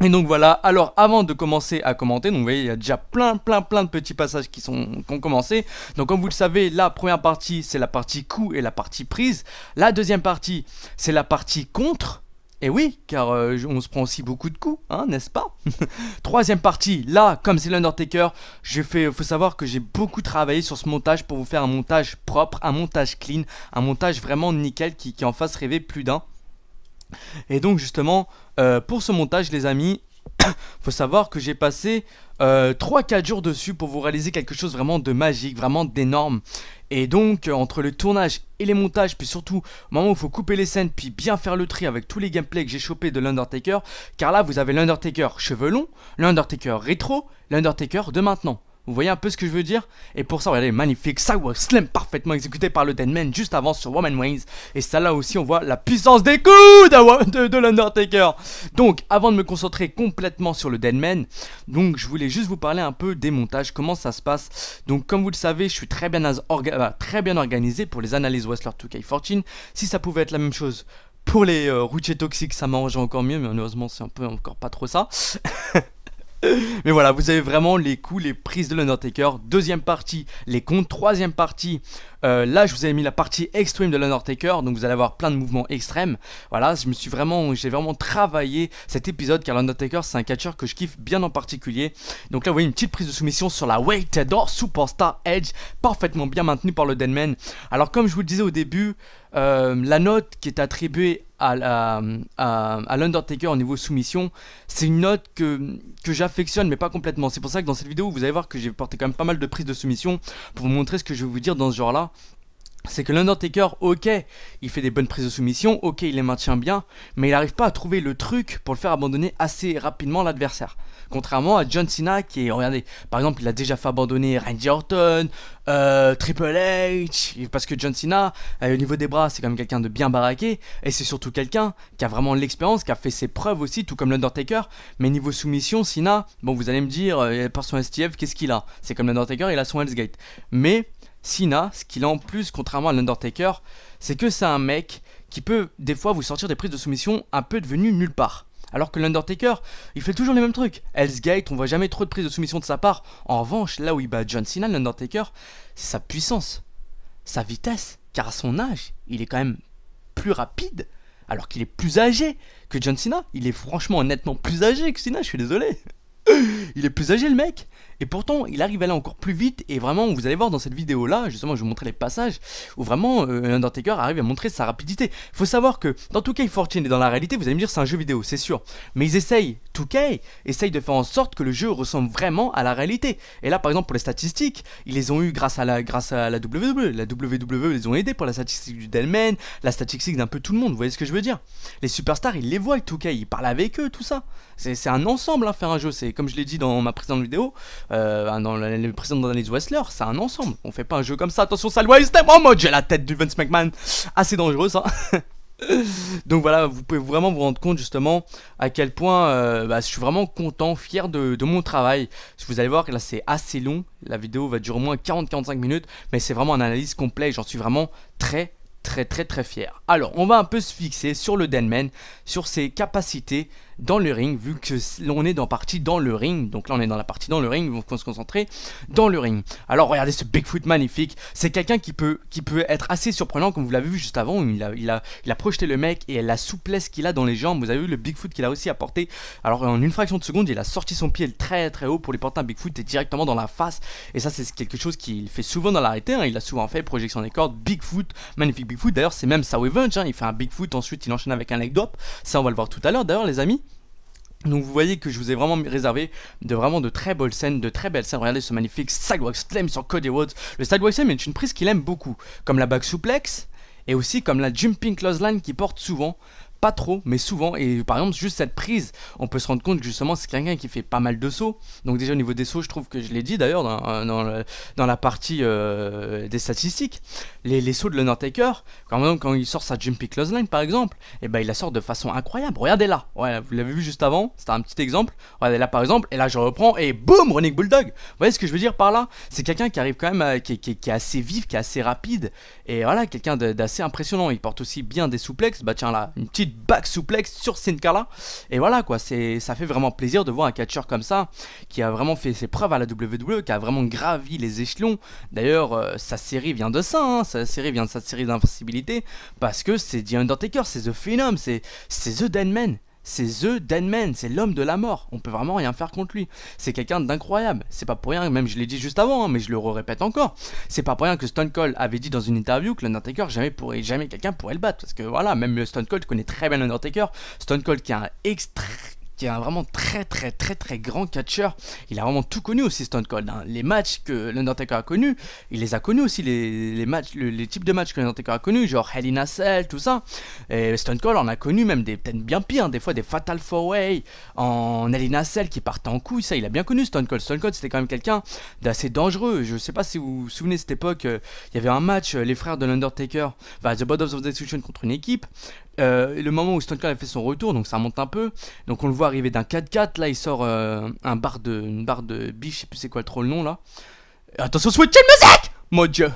Et donc voilà, alors avant de commencer à commenter, vous voyez, il y a déjà plein plein plein de petits passages qui sont ont commencé. Donc comme vous le savez, la première partie, c'est la partie coup et la partie prise. La deuxième partie, c'est la partie contre. Et oui, car euh, on se prend aussi beaucoup de coups, hein, n'est-ce pas <laughs> Troisième partie, là, comme c'est l'Undertaker, il faut savoir que j'ai beaucoup travaillé sur ce montage pour vous faire un montage propre, un montage clean, un montage vraiment nickel qui, qui en fasse rêver plus d'un. Et donc justement, euh, pour ce montage les amis, <coughs> faut savoir que j'ai passé 3-4 euh, jours dessus pour vous réaliser quelque chose vraiment de magique, vraiment d'énorme. Et donc, euh, entre le tournage et les montages, puis surtout, au moment où il faut couper les scènes, puis bien faire le tri avec tous les gameplays que j'ai chopé de l'Undertaker, car là, vous avez l'Undertaker cheveux longs, l'Undertaker rétro, l'Undertaker de maintenant. Vous voyez un peu ce que je veux dire Et pour ça, regardez, magnifique Sawa Slam parfaitement exécuté par le Deadman juste avant sur Woman Ways. Et ça là aussi, on voit la puissance des coups de, l'Undertaker. Donc, avant de me concentrer complètement sur le Deadman, donc je voulais juste vous parler un peu des montages, comment ça se passe. Donc, comme vous le savez, je suis très bien, euh, organisé pour les analyses Wrestler 2K14. Si ça pouvait être la même chose pour les euh, routiers toxiques, ça m'arrangeait encore mieux, mais heureusement, c'est un peu encore pas trop ça. <laughs> <laughs> Mais voilà, vous avez vraiment les coups, les prises de l'Undertaker. Deuxième partie, les comptes. Troisième partie, euh, là je vous ai mis la partie extreme de l'Undertaker. Donc vous allez avoir plein de mouvements extrêmes. Voilà, je me suis vraiment, j'ai vraiment travaillé cet épisode car l'Undertaker c'est un catcher que je kiffe bien en particulier. Donc là vous voyez une petite prise de soumission sur la Weighted Door Superstar Edge. Parfaitement bien maintenue par le Deadman. Alors comme je vous le disais au début, euh, la note qui est attribuée à, l'Undertaker au niveau soumission, c'est une note que, que j'affectionne, mais pas complètement. C'est pour ça que dans cette vidéo, vous allez voir que j'ai porté quand même pas mal de prises de soumission pour vous montrer ce que je vais vous dire dans ce genre-là c'est que l'Undertaker, ok, il fait des bonnes prises de soumission, ok, il les maintient bien, mais il n'arrive pas à trouver le truc pour le faire abandonner assez rapidement l'adversaire. Contrairement à John Cena qui est, regardez, par exemple, il a déjà fait abandonner Randy Orton, euh, Triple H, parce que John Cena, euh, au niveau des bras, c'est quand même quelqu'un de bien baraqué, et c'est surtout quelqu'un qui a vraiment l'expérience, qui a fait ses preuves aussi, tout comme l'Undertaker. Mais niveau soumission, Cena, bon, vous allez me dire, euh, par son STF, qu'est-ce qu'il a C'est comme l'Undertaker, il a son Hell's Mais Cena, ce qu'il a en plus, contrairement à l'Undertaker, c'est que c'est un mec qui peut des fois vous sortir des prises de soumission un peu devenues nulle part. Alors que l'Undertaker, il fait toujours les mêmes trucs. Hell's Gate, on voit jamais trop de prise de soumission de sa part. En revanche, là où il bat John Cena, l'Undertaker, c'est sa puissance, sa vitesse, car à son âge, il est quand même plus rapide, alors qu'il est plus âgé que John Cena. Il est franchement nettement plus âgé que Cena, je suis désolé. <laughs> il est plus âgé le mec. Et pourtant, il arrive à aller encore plus vite. Et vraiment, vous allez voir dans cette vidéo là, justement, je vais vous montrer les passages où vraiment euh, Undertaker arrive à montrer sa rapidité. Faut savoir que dans 2K Fortune et dans la réalité, vous allez me dire c'est un jeu vidéo, c'est sûr. Mais ils essayent, 2K essayent de faire en sorte que le jeu ressemble vraiment à la réalité. Et là, par exemple, pour les statistiques, ils les ont eu grâce à la, grâce à la WWE. La WWE les ont aidés pour la statistique du Delmen la statistique d'un peu tout le monde. Vous voyez ce que je veux dire Les superstars, ils les voient avec 2K, ils parlent avec eux, tout ça. C'est un ensemble, hein, faire un jeu. C'est comme je l'ai dit dans ma précédente vidéo, euh, dans le précédent dans les c'est un ensemble. On fait pas un jeu comme ça. Attention, ça le step en oh, mode j'ai la tête du Vince McMahon, assez dangereux ça. Hein. <laughs> Donc voilà, vous pouvez vraiment vous rendre compte justement à quel point euh, bah, je suis vraiment content, fier de, de, mon travail. Vous allez voir que là c'est assez long, la vidéo va durer au moins 40-45 minutes, mais c'est vraiment une analyse complète, j'en suis vraiment très très très très fier. Alors on va un peu se fixer sur le Denman, sur ses capacités, dans le ring, vu que l'on est dans partie dans le ring. Donc là, on est dans la partie dans le ring, donc on se concentrer dans le ring. Alors regardez ce Bigfoot magnifique. C'est quelqu'un qui peut, qui peut être assez surprenant, comme vous l'avez vu juste avant. Il a, il, a, il a projeté le mec et la souplesse qu'il a dans les jambes. Vous avez vu le Bigfoot qu'il a aussi apporté. Alors en une fraction de seconde, il a sorti son pied très très haut pour lui porter un Bigfoot et directement dans la face. Et ça, c'est quelque chose qu'il fait souvent dans l'arrêté. Hein. Il a souvent fait projection des cordes, Bigfoot, magnifique Bigfoot. D'ailleurs, c'est même sa revenge. Hein. Il fait un Bigfoot, ensuite il enchaîne avec un leg drop. Ça, on va le voir tout à l'heure. D'ailleurs, les amis. Donc vous voyez que je vous ai vraiment réservé de vraiment de très belles scènes, de très belles scènes. Regardez ce magnifique sidewalk slam sur Cody Woods Le sidewalk slam est une prise qu'il aime beaucoup, comme la back suplex et aussi comme la jumping clothesline qui porte souvent pas trop, mais souvent. Et par exemple, juste cette prise, on peut se rendre compte que justement, c'est quelqu'un qui fait pas mal de sauts. Donc, déjà au niveau des sauts, je trouve que je l'ai dit d'ailleurs dans, dans, la partie euh, des statistiques. Les, sauts de l'Undertaker, quand même, quand il sort sa Jumpy line par exemple, et eh ben il la sort de façon incroyable. Regardez là, ouais, vous l'avez vu juste avant, c'était un petit exemple. Regardez là par exemple, et là je reprends, et boum, Running Bulldog. Vous voyez ce que je veux dire par là C'est quelqu'un qui arrive quand même, qui, qui, est assez vif, qui est assez rapide, et voilà, quelqu'un d'assez impressionnant. Il porte aussi bien des souplexes, bah tiens là, une petite back suplex sur Sincala là Et voilà quoi, ça fait vraiment plaisir de voir un catcheur comme ça qui a vraiment fait ses preuves à la WWE, qui a vraiment gravi les échelons. D'ailleurs, euh, sa série vient de ça, hein, sa série vient de sa série d'invincibilité parce que c'est The Undertaker, c'est The Phenom, c'est The Deadman c'est The Deadman, c'est l'homme de la mort. On peut vraiment rien faire contre lui. C'est quelqu'un d'incroyable. C'est pas pour rien, même je l'ai dit juste avant, hein, mais je le répète encore. C'est pas pour rien que Stone Cold avait dit dans une interview que l'Undertaker jamais pourrait, jamais quelqu'un pourrait le battre. Parce que voilà, même Stone Cold connaît très bien l'Undertaker. Stone Cold qui est un extra qui est un vraiment très très très très grand catcheur. Il a vraiment tout connu aussi Stone Cold. Hein. Les matchs que l'Undertaker a connus, il les a connus aussi, les, les matchs, les types de matchs que l'Undertaker a connus, genre Hell in a Cell, tout ça. Et Stone Cold en a connu même des peut-être bien pires, des fois des Fatal 4 Way en Hell in a Cell qui partent en couille, ça il a bien connu Stone Cold. Stone Cold c'était quand même quelqu'un d'assez dangereux. Je sais pas si vous vous souvenez de cette époque, euh, il y avait un match, euh, les frères de l'Undertaker, The Board of the Destruction contre une équipe. Euh, le moment où Stone a fait son retour, donc ça remonte un peu. Donc on le voit arriver d'un 4 4 Là, il sort euh, un bar de, une barre de biche, je sais plus c'est quoi trop le nom là. Attention, switch music musique Moja.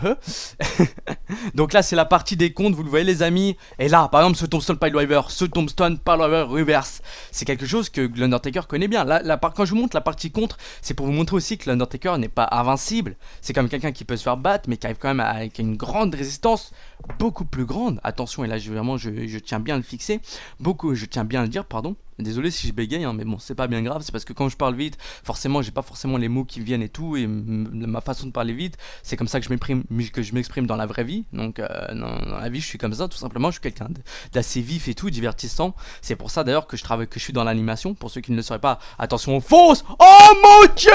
<laughs> Donc là, c'est la partie des comptes, vous le voyez, les amis. Et là, par exemple, ce tombstone Driver, ce tombstone Driver reverse, c'est quelque chose que l'Undertaker connaît bien. Là, quand je vous montre la partie contre, c'est pour vous montrer aussi que l'Undertaker n'est pas invincible. C'est comme quelqu'un qui peut se faire battre, mais qui arrive quand même avec une grande résistance, beaucoup plus grande. Attention, et là, je, vraiment, je, tiens bien à le fixer. Beaucoup, je tiens bien à le dire, pardon. Désolé si je bégaye, hein, mais bon, c'est pas bien grave, c'est parce que quand je parle vite, forcément, j'ai pas forcément les mots qui viennent et tout, et ma façon de parler vite, c'est comme ça que je m'exprime, que je m'exprime dans la vraie vie. Donc, euh, non dans, la vie, je suis comme ça, tout simplement. Je suis quelqu'un d'assez vif et tout, divertissant. C'est pour ça d'ailleurs que je travaille, que je suis dans l'animation. Pour ceux qui ne le sauraient pas, attention aux fausses. Oh mon dieu,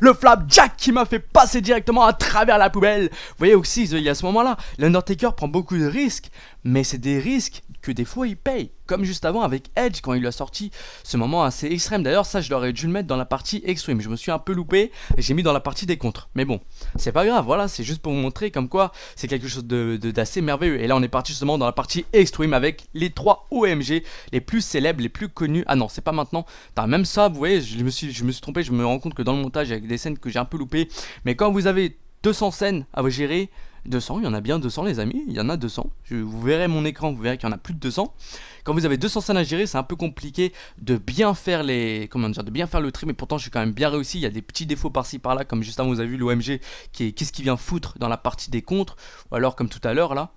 le jack qui m'a fait passer directement à travers la poubelle. Vous voyez aussi, il y a ce moment-là, l'Undertaker prend beaucoup de risques mais c'est des risques que des fois il paye, comme juste avant avec Edge quand il a sorti ce moment assez extrême. D'ailleurs, ça je l'aurais dû le mettre dans la partie extreme. Je me suis un peu loupé j'ai mis dans la partie des contres. Mais bon, c'est pas grave, voilà, c'est juste pour vous montrer comme quoi c'est quelque chose d'assez merveilleux. Et là, on est parti justement dans la partie extreme avec les trois OMG les plus célèbres, les plus connus. Ah non, c'est pas maintenant. même ça, vous voyez, je me, suis, trompé, je me rends compte que dans le montage, avec des scènes que j'ai un peu loupées. Mais quand vous avez 200 scènes à gérer, 200, il y en a bien 200 les amis, il y en a 200. Je, vous verrez mon écran, vous verrez qu'il y en a plus de 200. Quand vous avez 200 scènes à gérer, c'est un peu compliqué de bien faire les comment dire, de bien faire le tri, mais pourtant je suis quand même bien réussi. Il y a des petits défauts par-ci par-là, comme juste vous avez vu l'OMG qui est qu'est-ce qui vient foutre dans la partie des contres, ou alors comme tout à l'heure là,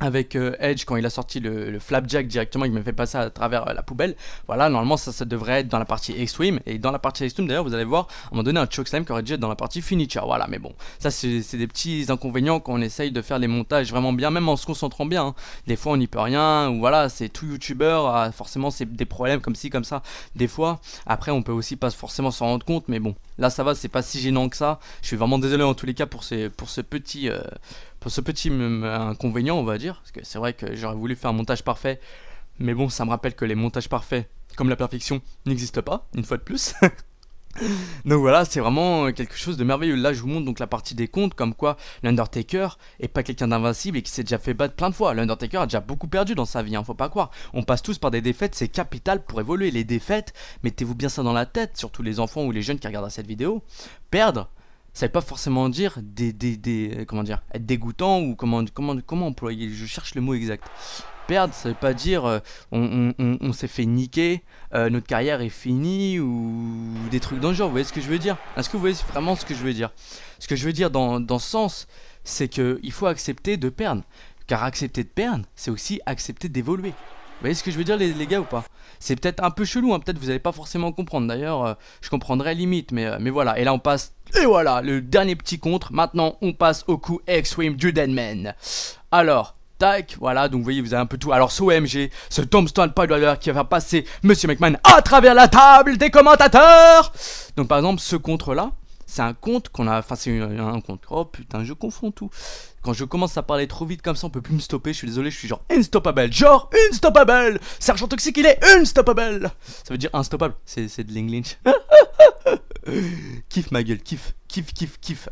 avec euh, Edge quand il a sorti le, le flapjack directement, il me fait passer à travers euh, la poubelle. Voilà, normalement ça, ça devrait être dans la partie extreme. Et dans la partie extreme d'ailleurs, vous allez voir, à un moment donné, un slime qui aurait dû être dans la partie finiture. Voilà, mais bon, ça c'est des petits inconvénients quand on essaye de faire les montages vraiment bien, même en se concentrant bien. Hein. Des fois on n'y peut rien, ou voilà, c'est tout youtubeur, forcément c'est des problèmes comme ci, comme ça. Des fois, après on peut aussi pas forcément s'en rendre compte, mais bon, là ça va, c'est pas si gênant que ça. Je suis vraiment désolé en tous les cas pour, ces, pour ce petit... Euh, pour ce petit inconvénient, on va dire, parce que c'est vrai que j'aurais voulu faire un montage parfait, mais bon, ça me rappelle que les montages parfaits, comme la perfection, n'existent pas, une fois de plus. <laughs> donc voilà, c'est vraiment quelque chose de merveilleux. Là, je vous montre donc la partie des comptes, comme quoi l'Undertaker est pas quelqu'un d'invincible et qui s'est déjà fait battre plein de fois. L'Undertaker a déjà beaucoup perdu dans sa vie, hein, faut pas croire. On passe tous par des défaites, c'est capital pour évoluer. Les défaites, mettez-vous bien ça dans la tête, surtout les enfants ou les jeunes qui regardent cette vidéo. Perdre, ça veut pas forcément dire des, euh, comment dire être dégoûtant ou comment comment employer je cherche le mot exact perdre ça veut pas dire euh, on, s'est fait niquer euh, notre carrière est finie ou des trucs dans le genre vous voyez ce que je veux dire est-ce que vous voyez vraiment ce que je veux dire ce que je veux dire dans, ce sens c'est que il faut accepter de perdre car accepter de perdre c'est aussi accepter d'évoluer vous voyez ce que je veux dire les, gars ou pas C'est peut-être un peu chelou, hein, peut-être vous n'allez pas forcément comprendre. D'ailleurs, je comprendrai limite, mais, mais voilà. Et là on passe et voilà, le dernier petit contre. Maintenant, on passe au coup Extreme du Deadman. Alors, tac, voilà, donc vous voyez, vous avez un peu tout. Alors, ce OMG, ce tombstone Piledriver qui va passer Monsieur McMahon à travers la table des commentateurs. Donc, par exemple, ce contre-là, c'est un contre qu'on a. Enfin, c'est un contre. Oh putain, je confonds tout. Quand je commence à parler trop vite comme ça, on peut plus me stopper. Je suis désolé, je suis genre unstoppable. Genre unstoppable Sergent Toxique, il est unstoppable Ça veut dire instoppable. C'est de l'English. <laughs> kiffe ma gueule, kiffe, kiffe, kiffe, kiffe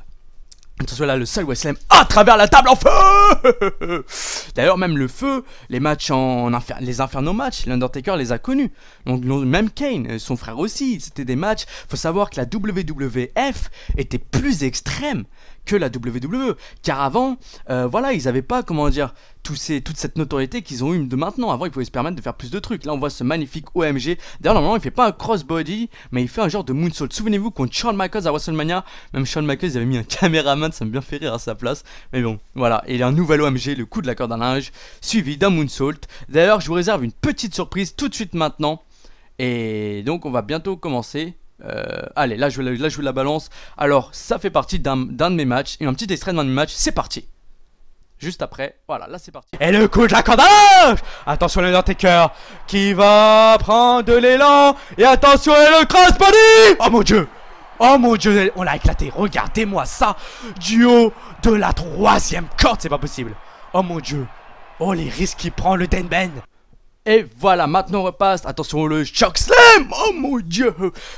là le seul West à travers la table en feu <laughs> D'ailleurs même le feu, les matchs en infer les Inferno matchs, l'Undertaker les a connus. Donc même Kane, euh, son frère aussi, c'était des matchs. Faut savoir que la WWF était plus extrême que la WWE, car avant, euh, voilà, ils n'avaient pas comment dire toute cette notoriété qu'ils ont eu de maintenant. Avant, ils pouvaient se permettre de faire plus de trucs. Là, on voit ce magnifique OMG. D'ailleurs, normalement, il fait pas un crossbody, mais il fait un genre de moonsault. Souvenez-vous contre Shawn Michaels à WrestleMania, même Shawn Michaels avait mis un <laughs> caméraman ça me bien fait rire à sa place. Mais bon, voilà. Et un nouvel OMG, le coup de la corde à linge, suivi d'un moonsault. D'ailleurs, je vous réserve une petite surprise tout de suite maintenant. Et donc, on va bientôt commencer. Euh, allez, là je, je vous la balance. Alors, ça fait partie d'un de mes matchs. Et un petit extrait d'un de mes matchs, c'est parti. Juste après, voilà, là c'est parti. Et le coup de la corde à linge Attention le cœurs qui va prendre de l'élan. Et attention, et le crossbody Oh mon dieu Oh mon dieu, on l'a éclaté. Regardez-moi ça. Du haut de la troisième corde, c'est pas possible. Oh mon dieu. Oh les risques qu'il prend le Denben. Et voilà, maintenant on repasse. Attention le choc slam. Oh mon dieu.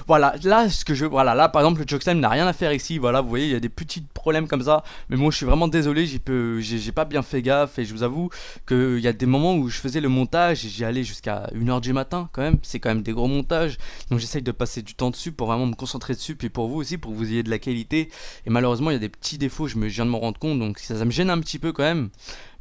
Voilà, là ce que je voilà, là par exemple le choc slam n'a rien à faire ici. Voilà, vous voyez, il y a des petits problèmes comme ça, mais moi je suis vraiment désolé, j'ai pas bien fait gaffe et je vous avoue qu'il y a des moments où je faisais le montage et j'y allais jusqu'à 1h du matin quand même, c'est quand même des gros montages. Donc j'essaye de passer du temps dessus pour vraiment me concentrer dessus puis pour vous aussi pour que vous ayez de la qualité et malheureusement, il y a des petits défauts, je me viens de m'en rendre compte donc ça, me gêne un petit peu quand même.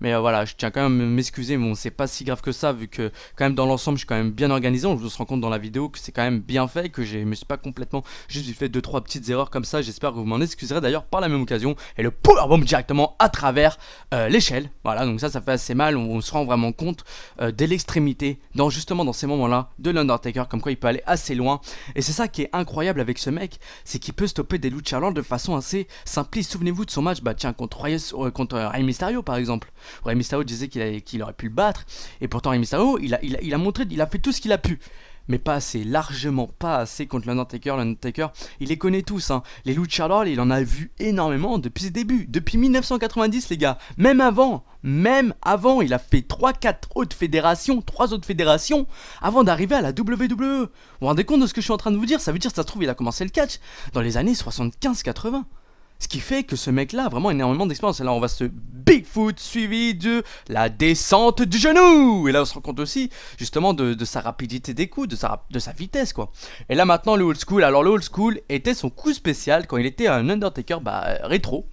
Mais euh, voilà, je tiens quand même à m'excuser, bon, c'est pas si grave que ça vu que quand même dans l'ensemble, je suis quand même bien organisé. On se rend compte dans la vidéo que c'est quand même bien fait, que je me suis pas complètement juste fait deux trois petites erreurs comme ça. J'espère que vous m'en excuserez d'ailleurs par la même occasion. Et le bombe directement à travers euh, l'échelle. Voilà, donc ça, ça fait assez mal. On, se rend vraiment compte Dès euh, de l'extrémité, dans justement dans ces moments-là, de l'Undertaker, comme quoi il peut aller assez loin. Et c'est ça qui est incroyable avec ce mec, c'est qu'il peut stopper des lucha de façon assez simpliste. Souvenez-vous de son match, bah tiens, contre, Reyes, euh, contre Rey Mysterio par exemple. Rey Mysterio disait qu'il aurait pu le battre, et pourtant Rey Mysterio il a, montré, il a fait tout ce qu'il a pu mais pas assez, largement pas assez contre l'Undertaker. L'Undertaker, il les connaît tous. Hein. Les Les Charlo, il en a vu énormément depuis ses débuts, depuis 1990, les gars. Même avant, même avant, il a fait 3-4 autres fédérations, 3 autres fédérations, avant d'arriver à la WWE. Vous vous rendez compte de ce que je suis en train de vous dire Ça veut dire, ça se trouve, il a commencé le catch dans les années 75-80. Ce qui fait que ce mec-là vraiment énormément d'expérience. là, on va se Bigfoot suivi de la descente du genou. Et là on se rend compte aussi justement de, sa rapidité des coups, de sa, vitesse quoi. Et là maintenant le old school. Alors le old school était son coup spécial quand il était un Undertaker bah, rétro.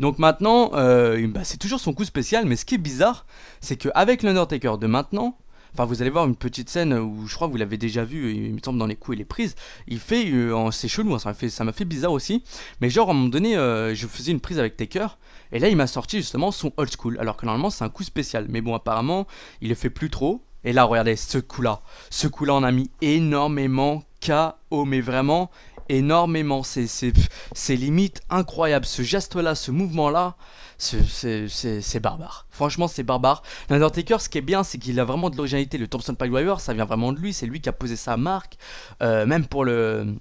Donc maintenant, euh, bah, c'est toujours son coup spécial, mais ce qui est bizarre, c'est qu'avec l'Undertaker de maintenant, Enfin, vous allez voir une petite scène où je crois que vous l'avez déjà vu, il me semble dans les coups et les prises. Il fait, euh, en c'est chelou, hein, ça m'a fait, bizarre aussi. Mais genre, à un moment donné, euh, je faisais une prise avec Taker, et là, il m'a sorti justement son old school, alors que normalement, c'est un coup spécial. Mais bon, apparemment, il le fait plus trop. Et là, regardez, ce coup-là, ce coup-là, on a mis énormément KO, mais vraiment énormément. C'est limites incroyable. Ce geste-là, ce mouvement-là, c'est barbare. Franchement, c'est barbare. L'Undertaker, ce qui est bien, c'est qu'il a vraiment de l'originalité. Le Thompson Driver, ça vient vraiment de lui. C'est lui qui a posé sa marque. Euh, même pour le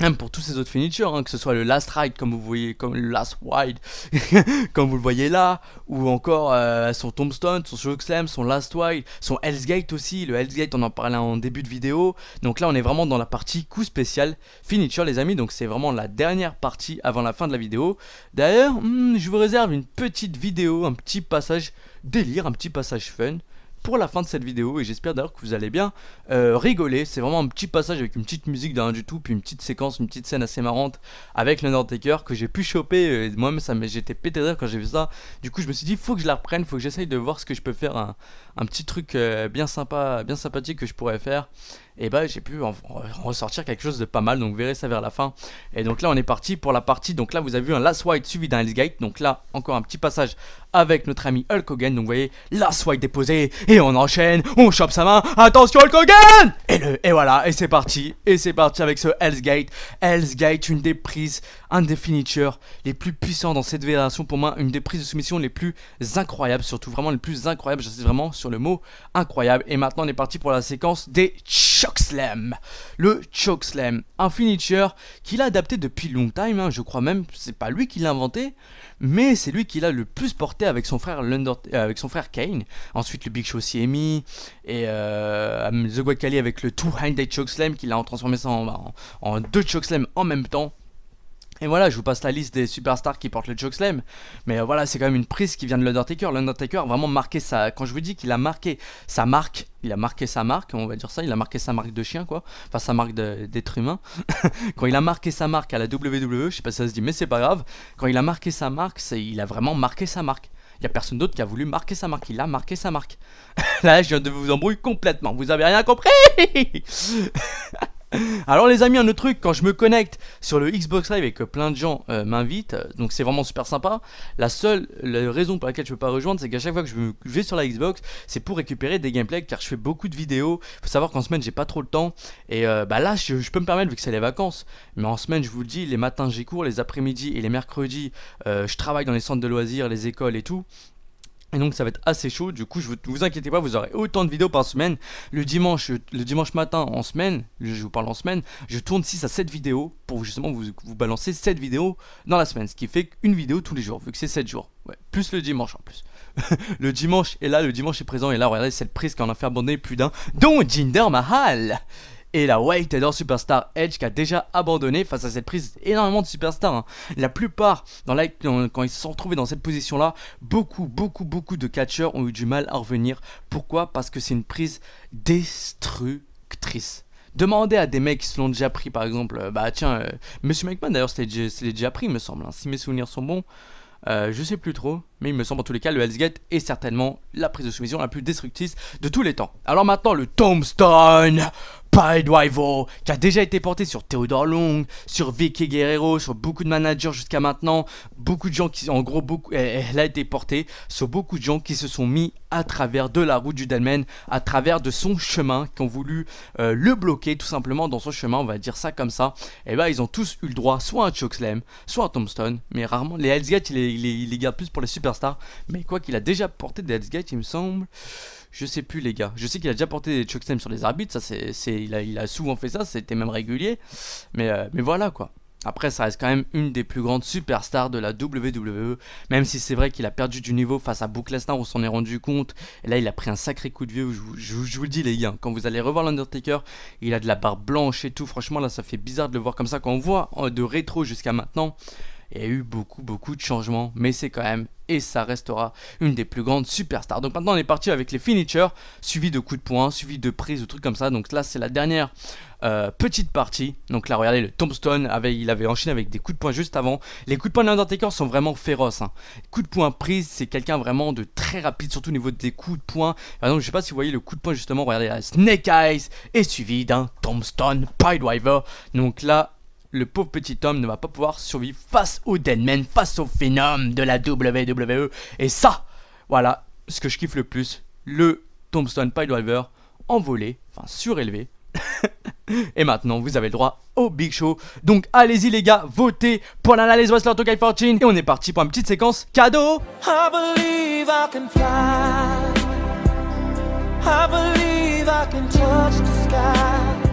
même pour tous ces autres finitures hein, que ce soit le last ride comme vous voyez, comme le last wide, <laughs> comme vous le voyez là, ou encore euh, son tombstone, son shock slam, son last wide, son Hell's Gate aussi. Le Hell's Gate, on en parlait en début de vidéo. Donc là, on est vraiment dans la partie coup spécial finiture, les amis. Donc c'est vraiment la dernière partie avant la fin de la vidéo. D'ailleurs, hmm, je vous réserve une petite vidéo, un petit passage délire, un petit passage fun pour la fin de cette vidéo et j'espère d'ailleurs que vous allez bien euh, rigoler. C'est vraiment un petit passage avec une petite musique d'un du tout, puis une petite séquence, une petite scène assez marrante avec le Taker que j'ai pu choper. Euh, moi-même, j'étais pété de quand j'ai vu ça. Du coup, je me suis dit, faut que je la reprenne, faut que j'essaye de voir ce que je peux faire, un, petit truc euh, bien sympa, bien sympathique que je pourrais faire et eh ben j'ai pu en ressortir quelque chose de pas mal. Donc vous verrez ça vers la fin. Et donc là on est parti pour la partie. Donc là vous avez vu un Last White suivi d'un Hellsgate. Donc là encore un petit passage avec notre ami Hulk Hogan. Donc vous voyez Last White déposé et on enchaîne, on chope sa main. Attention Hulk Hogan Et le et voilà et c'est parti et c'est parti avec ce Hellsgate. Gate, une des prises, un des les plus puissants dans cette version pour moi, une des prises de soumission les plus incroyables, surtout vraiment les plus incroyables. J'insiste vraiment sur le mot incroyable. Et maintenant on est parti pour la séquence des Chokeslam. Le Chokeslam, un finisher qu'il a adapté depuis longtemps, hein, je crois même, c'est pas lui qui l'a inventé, mais c'est lui qui l'a le plus porté avec son frère, euh, avec son frère Kane. Ensuite, le Big Show s'y et euh, The Guacali avec le Two-Handed Chokeslam, qu'il a transformé en, en deux Chokeslam en même temps. Et voilà, je vous passe la liste des superstars qui portent le chokeslam. Mais euh, voilà, c'est quand même une prise qui vient de l'Undertaker. L'Undertaker a vraiment marqué sa. Quand je vous dis qu'il a marqué sa marque, il a marqué sa marque, on va dire ça, il a marqué sa marque de chien, quoi. Enfin, sa marque d'être humain. <laughs> quand il a marqué sa marque à la WWE, je sais pas si ça se dit, mais c'est pas grave. Quand il a marqué sa marque, il a vraiment marqué sa marque. Il y a personne d'autre qui a voulu marquer sa marque. Il a marqué sa marque. <laughs> Là, je viens de vous embrouiller complètement. Vous avez rien compris <laughs> <laughs> Alors les amis, un autre truc, quand je me connecte sur le Xbox Live et que plein de gens euh, m'invitent, euh, donc c'est vraiment super sympa, la seule raison pour laquelle je peux pas rejoindre, c'est qu'à chaque fois que je vais sur la Xbox, c'est pour récupérer des gameplays, car je fais beaucoup de vidéos, faut savoir qu'en semaine j'ai pas trop le temps, et euh, bah là je, je, peux me permettre vu que c'est les vacances, mais en semaine je vous le dis, les matins j'ai cours, les après-midi et les mercredis je travaille dans les centres de loisirs, les écoles et tout, et donc ça va être assez chaud, du coup je vous, inquiétez pas, vous aurez autant de vidéos par semaine. Le dimanche, le dimanche matin en semaine, je vous parle en semaine, je tourne 6 à 7 vidéos pour justement vous, balancer 7 vidéos dans la semaine. Ce qui fait une vidéo tous les jours, vu que c'est 7 jours. Ouais, plus le dimanche en plus. <laughs> le dimanche est là, le dimanche est présent, et là regardez cette prise en a fait abandonner plus d'un. Dont Jinder Mahal et la White est Superstar Edge qui a déjà abandonné face à cette prise énormément de superstars. Hein. La plupart, dans quand ils se sont retrouvés dans cette position-là, beaucoup, beaucoup, beaucoup de catcheurs ont eu du mal à revenir. Pourquoi Parce que c'est une prise destructrice. Demandez à des mecs qui se l'ont déjà pris, par exemple, euh, bah tiens, euh, Monsieur McMahon d'ailleurs, c'était déjà pris, me semble, hein, si mes souvenirs sont bons. Euh, je sais plus trop, mais il me semble en tous les cas le Hell's Gate est certainement la prise de soumission la plus destructrice de tous les temps. Alors maintenant le Tombstone Pile qui a déjà été porté sur Theodore Long, sur Vicky Guerrero, sur beaucoup de managers jusqu'à maintenant, beaucoup de gens qui, en gros, beaucoup, elle a été portée sur beaucoup de gens qui se sont mis à travers de la route du Delmen, à travers de son chemin, qui ont voulu euh, le bloquer tout simplement dans son chemin, on va dire ça comme ça. Et eh ben ils ont tous eu le droit, soit à chokeslam, soit à Tombstone, mais rarement les Hell's Gate, il les, il les garde plus pour les superstars. Mais quoi qu'il a déjà porté des Hell's il me semble. Je sais plus, les gars. Je sais qu'il a déjà porté des chokeslam sur les arbitres. Ça, c'est, il, il, a, souvent fait ça. C'était même régulier. Mais, euh, mais voilà, quoi. Après, ça reste quand même une des plus grandes superstars de la WWE, même si c'est vrai qu'il a perdu du niveau face à Brock Lesnar, on s'en est rendu compte. Et là, il a pris un sacré coup de vieux, je, je, vous le dis les gars, quand vous allez revoir l'Undertaker, il a de la barbe blanche et tout, franchement là, ça fait bizarre de le voir comme ça. Quand on voit euh, de rétro jusqu'à maintenant, il y a eu beaucoup, beaucoup de changements, mais c'est quand même et ça restera une des plus grandes superstars. Donc maintenant on est parti avec les finishers suivi de coups de poing, suivi de prises ou trucs comme ça. Donc là c'est la dernière euh, petite partie. Donc là regardez le tombstone, avait il avait enchaîné avec des coups de poing juste avant. Les coups de poing de l'Undertaker sont vraiment féroces. coup hein. Coups de poing prise, c'est quelqu'un vraiment de très rapide, surtout au niveau des coups de poing. Par exemple, je sais pas si vous voyez le coup de poing justement, regardez la Snake Eyes est suivi d'un tombstone driver Donc là le pauvre petit homme ne va pas pouvoir survivre face au Deadman, face au phénomène de la WWE. Et ça, voilà ce que je kiffe le plus, le Tombstone Driver envolé, enfin surélevé. <laughs> Et maintenant, vous avez le droit au Big Show. Donc, allez-y, les gars, votez pour l'analyse Wrestler Tokai 14 Et on est parti pour une petite séquence cadeau. I believe I can fly. I believe I can touch the sky.